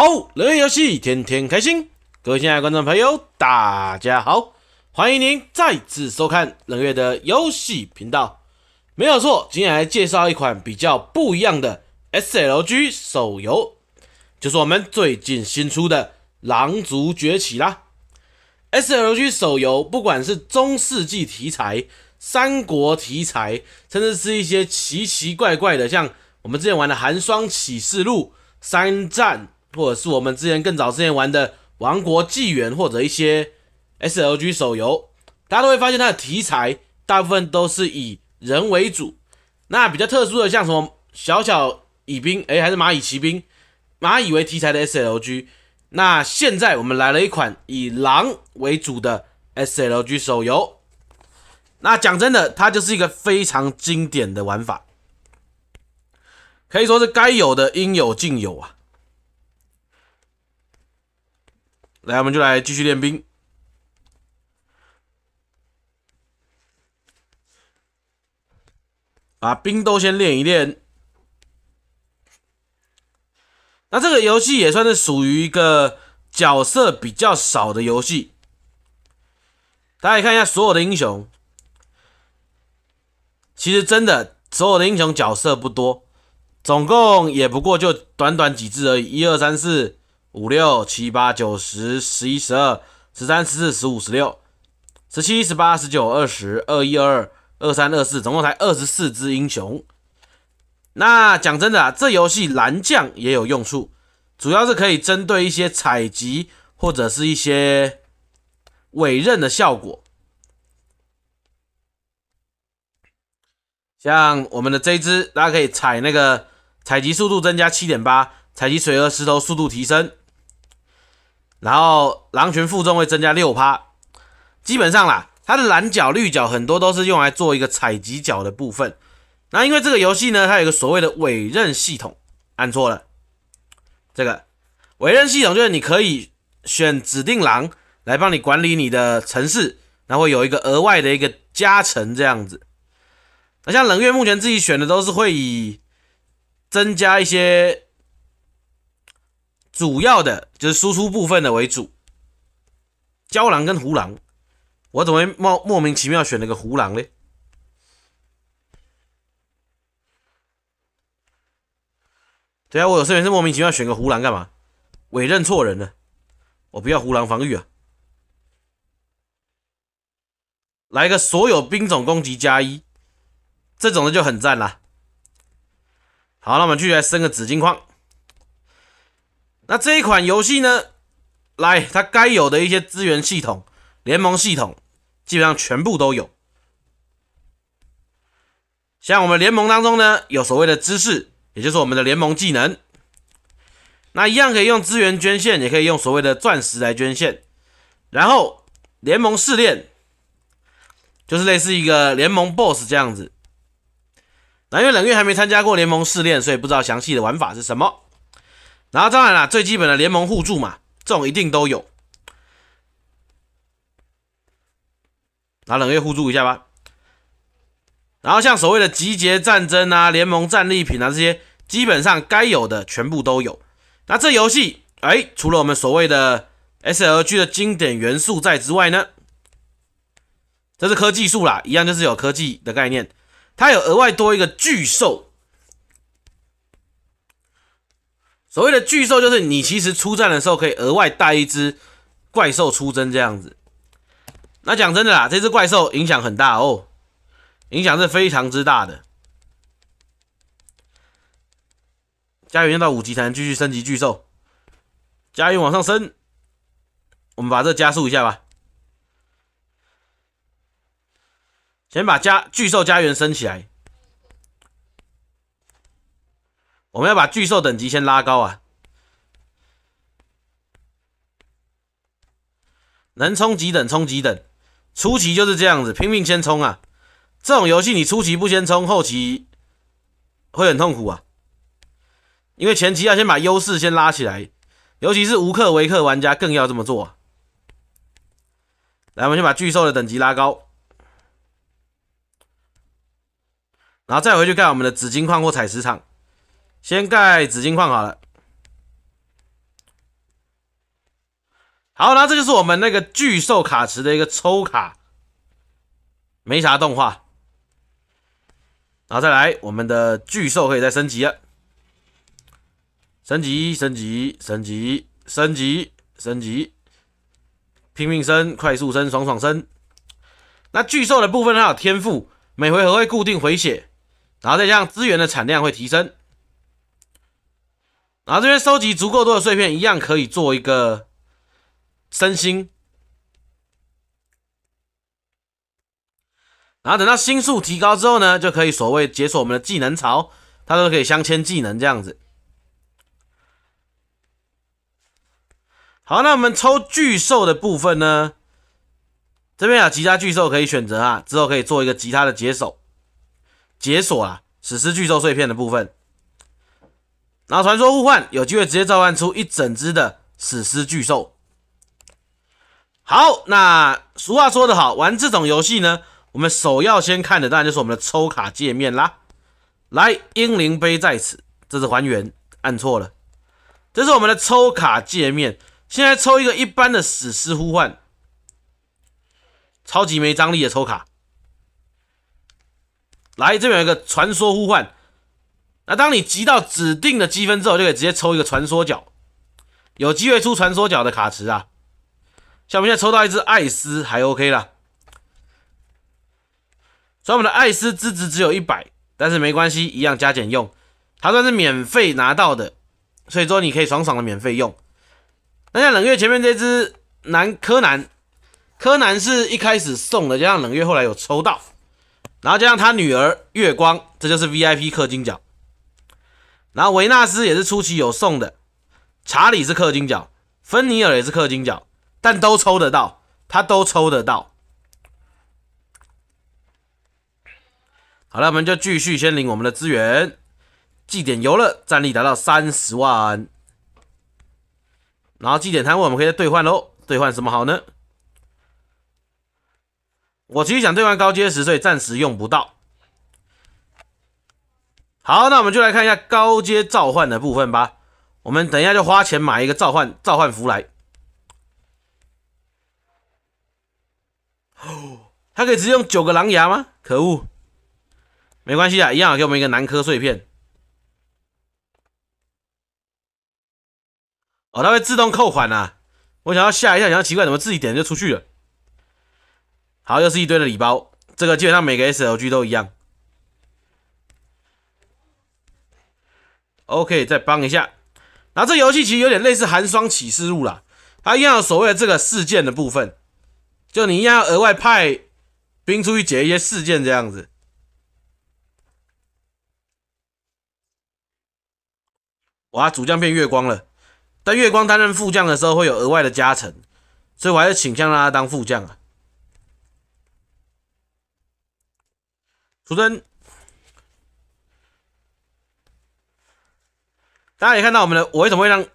好，冷月游戏，天天开心，各位亲爱的观众朋友，大家好，欢迎您再次收看冷月的游戏频道，没有错，今天来介绍一款比较不一样的 SLG 手游，就是我们最近新出的《狼族崛起》啦。SLG 手游不管是中世纪题材、三国题材，甚至是一些奇奇怪怪的，像我们之前玩的《寒霜启示录》、《三战》。或者是我们之前更早之前玩的《王国纪元》或者一些 SLG 手游，大家都会发现它的题材大部分都是以人为主。那比较特殊的像什么小小蚁兵，诶，还是蚂蚁骑兵，蚂蚁为题材的 SLG。那现在我们来了一款以狼为主的 SLG 手游。那讲真的，它就是一个非常经典的玩法，可以说是该有的应有尽有啊。来，我们就来继续练兵，把兵都先练一练。那这个游戏也算是属于一个角色比较少的游戏。大家看一下，所有的英雄，其实真的所有的英雄角色不多，总共也不过就短短几只而已，一二三四。五六七八九十十一十二十三十四十五十六十七十八十九二十二一二二三二四，总共才二十四只英雄。那讲真的啊，这游戏蓝将也有用处，主要是可以针对一些采集或者是一些委任的效果，像我们的这只，大家可以采那个采集速度增加七点八。采集水和石头速度提升，然后狼群负重会增加六趴。基本上啦，它的蓝角、绿角很多都是用来做一个采集角的部分。那因为这个游戏呢，它有一个所谓的委任系统，按错了。这个委任系统就是你可以选指定狼来帮你管理你的城市，然后有一个额外的一个加成这样子。那像冷月目前自己选的都是会以增加一些。主要的就是输出部分的为主，胶囊跟胡狼，我怎么会莫莫名其妙选了个胡狼呢？对啊，我有事也是莫名其妙选个胡狼干嘛？委认错人了，我不要胡狼防御啊！来一个所有兵种攻击加一，这种的就很赞了。好，那我们继续来升个紫金矿。那这一款游戏呢，来，它该有的一些资源系统、联盟系统，基本上全部都有。像我们联盟当中呢，有所谓的知识，也就是我们的联盟技能，那一样可以用资源捐献，也可以用所谓的钻石来捐献。然后联盟试炼，就是类似一个联盟 BOSS 这样子。那因为冷月还没参加过联盟试炼，所以不知道详细的玩法是什么。然后当然了，最基本的联盟互助嘛，这种一定都有。拿冷月互助一下吧。然后像所谓的集结战争啊、联盟战利品啊这些，基本上该有的全部都有。那这游戏，哎，除了我们所谓的 SLG 的经典元素在之外呢，这是科技树啦，一样就是有科技的概念，它有额外多一个巨兽。所谓的巨兽，就是你其实出战的时候可以额外带一只怪兽出征这样子。那讲真的啦，这只怪兽影响很大哦，影响是非常之大的。家园要到五级才能继续升级巨兽，家园往上升，我们把这加速一下吧。先把家巨兽家园升起来。我们要把巨兽等级先拉高啊！能冲几等冲几等，初期就是这样子，拼命先冲啊！这种游戏你初期不先冲，后期会很痛苦啊！因为前期要先把优势先拉起来，尤其是无氪维克玩家更要这么做。来，我们先把巨兽的等级拉高，然后再回去看我们的紫金矿或采石场。先盖紫金矿好了，好，那这就是我们那个巨兽卡池的一个抽卡，没啥动画，然后再来我们的巨兽可以再升级了，升级，升级，升级，升级，升级，拼命升，快速升，爽爽升。那巨兽的部分它有天赋，每回合会固定回血，然后再加上资源的产量会提升。然后这边收集足够多的碎片，一样可以做一个升星。然后等到星数提高之后呢，就可以所谓解锁我们的技能槽，它都可以镶嵌技能这样子。好，那我们抽巨兽的部分呢？这边有其他巨兽可以选择啊，之后可以做一个其他的解锁，解锁啊，史诗巨兽碎片的部分。然后传说呼唤有机会直接召唤出一整只的史诗巨兽。好，那俗话说的好，玩这种游戏呢，我们首要先看的当然就是我们的抽卡界面啦。来，英灵杯在此，这是还原，按错了。这是我们的抽卡界面，现在抽一个一般的史诗呼唤，超级没张力的抽卡。来，这边有一个传说呼唤。那当你集到指定的积分之后，就可以直接抽一个传说角，有机会出传说角的卡池啊！像我们现在抽到一只艾斯还 OK 啦。虽然我们的艾斯资质只有一百，但是没关系，一样加减用，它算是免费拿到的，所以说你可以爽爽的免费用。那像冷月前面这只男柯南，柯南是一开始送的，加上冷月后来有抽到，然后加上他女儿月光，这就是 VIP 氪金角。然后维纳斯也是初期有送的，查理是氪金角，芬尼尔也是氪金角，但都抽得到，他都抽得到。好了，我们就继续先领我们的资源，祭典游乐战力达到三十万。然后祭典摊位我们可以兑换喽，兑换什么好呢？我其实想兑换高阶石，所暂时用不到。好，那我们就来看一下高阶召唤的部分吧。我们等一下就花钱买一个召唤召唤符来。哦，它可以直接用九个狼牙吗？可恶！没关系啊，一样，给我们一个男科碎片。哦，它会自动扣款啊。我想要下一下，想要奇怪，怎么自己点就出去了？好，又是一堆的礼包。这个基本上每个 S L G 都一样。OK，再帮一下。然后这游戏其实有点类似《寒霜启示录》啦，它一样有所谓的这个事件的部分，就你一样要额外派兵出去解一些事件这样子。哇，主将变月光了，但月光担任副将的时候会有额外的加成，所以我还是倾向让他当副将啊。出征。大家也看到我们的，我为什么会让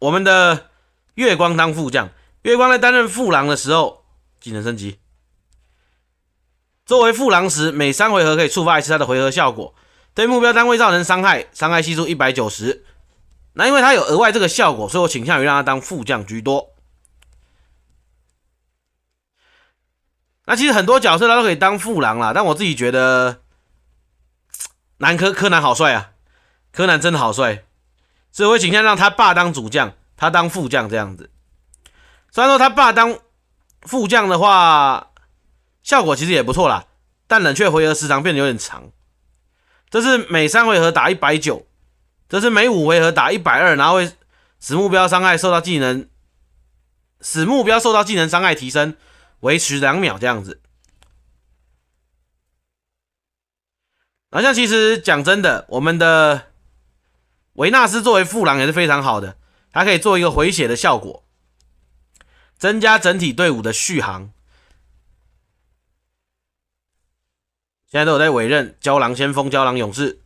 我们的月光当副将？月光在担任副狼的时候，技能升级。作为副狼时，每三回合可以触发一次他的回合效果，对目标单位造成伤害，伤害系数一百九十。那因为他有额外这个效果，所以我倾向于让他当副将居多。那其实很多角色他都可以当副狼啦，但我自己觉得，南柯柯南好帅啊，柯南真的好帅。所以会倾向让他爸当主将，他当副将这样子。虽然说他爸当副将的话，效果其实也不错啦，但冷却回合时长变得有点长。这是每三回合打一百九，这是每五回合打一百二，然后会使目标伤害受到技能，使目标受到技能伤害提升，维持两秒这样子。好像其实讲真的，我们的。维纳斯作为副狼也是非常好的，它可以做一个回血的效果，增加整体队伍的续航。现在都有在委任胶囊先锋、胶囊勇士。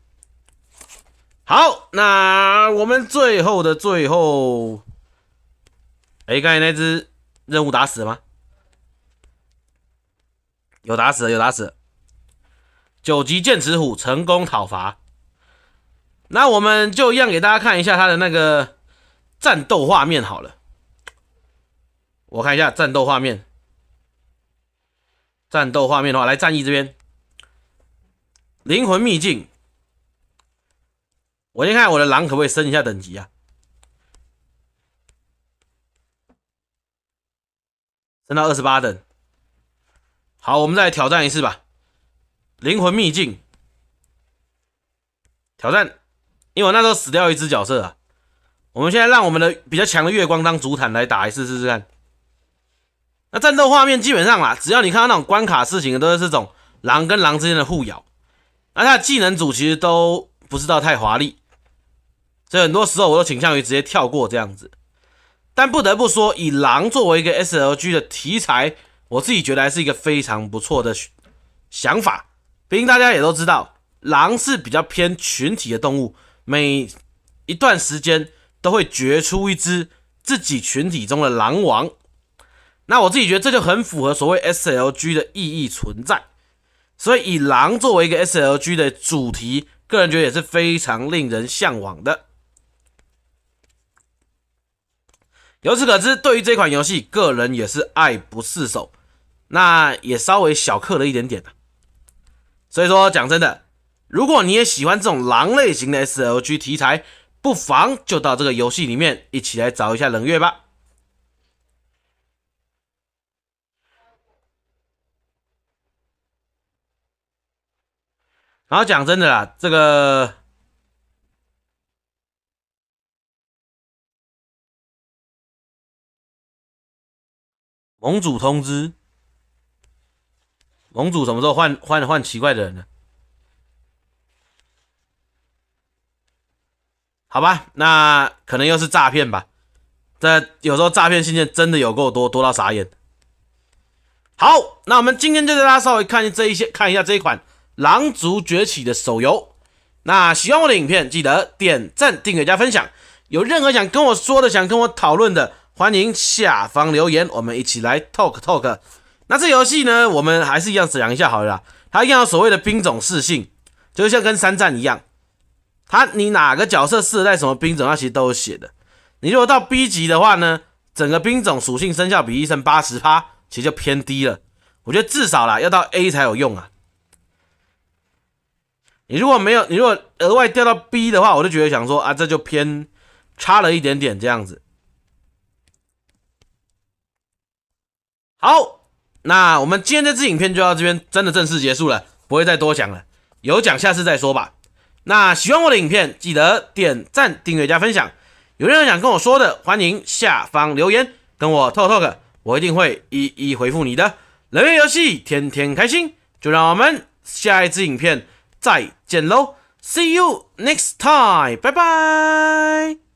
好，那我们最后的最后，哎，刚才那只任务打死了吗？有打死，有打死。九级剑齿虎成功讨伐。那我们就一样给大家看一下它的那个战斗画面好了，我看一下战斗画面，战斗画面的话，来战役这边，灵魂秘境，我先看我的狼可不可以升一下等级啊，升到二十八等，好，我们再挑战一次吧，灵魂秘境，挑战。因为我那时候死掉一只角色啊，我们现在让我们的比较强的月光当主坦来打一次试试看。那战斗画面基本上啊，只要你看到那种关卡事情，都是这种狼跟狼之间的互咬。那它的技能组其实都不知道太华丽，所以很多时候我都倾向于直接跳过这样子。但不得不说，以狼作为一个 SLG 的题材，我自己觉得还是一个非常不错的想法。毕竟大家也都知道，狼是比较偏群体的动物。每一段时间都会决出一只自己群体中的狼王，那我自己觉得这就很符合所谓 SLG 的意义存在。所以以狼作为一个 SLG 的主题，个人觉得也是非常令人向往的。由此可知，对于这款游戏，个人也是爱不释手。那也稍微小氪了一点点所以说，讲真的。如果你也喜欢这种狼类型的 SLG 题材，不妨就到这个游戏里面一起来找一下冷月吧。然后讲真的啦，这个盟主通知，盟主什么时候换换换奇怪的人呢？好吧，那可能又是诈骗吧。这有时候诈骗信件真的有够多多到傻眼。好，那我们今天就带大家稍微看一这一些，看一下这一款《狼族崛起》的手游。那喜欢我的影片，记得点赞、订阅、加分享。有任何想跟我说的、想跟我讨论的，欢迎下方留言，我们一起来 talk talk。那这游戏呢，我们还是一样讲一下好了。它一样所谓的兵种适性，就像跟《三战》一样。他你哪个角色适合带什么兵种，那其实都有写的。你如果到 B 级的话呢，整个兵种属性生效比一层八十趴，其实就偏低了。我觉得至少啦，要到 A 才有用啊。你如果没有，你如果额外掉到 B 的话，我就觉得想说啊，这就偏差了一点点这样子。好，那我们今天这支影片就到这边，真的正式结束了，不会再多讲了。有奖下次再说吧。那喜欢我的影片，记得点赞、订阅加分享。有任何想跟我说的，欢迎下方留言跟我 talk talk，我一定会一一回复你的。人月游戏，天天开心，就让我们下一支影片再见喽！See you next time，拜拜。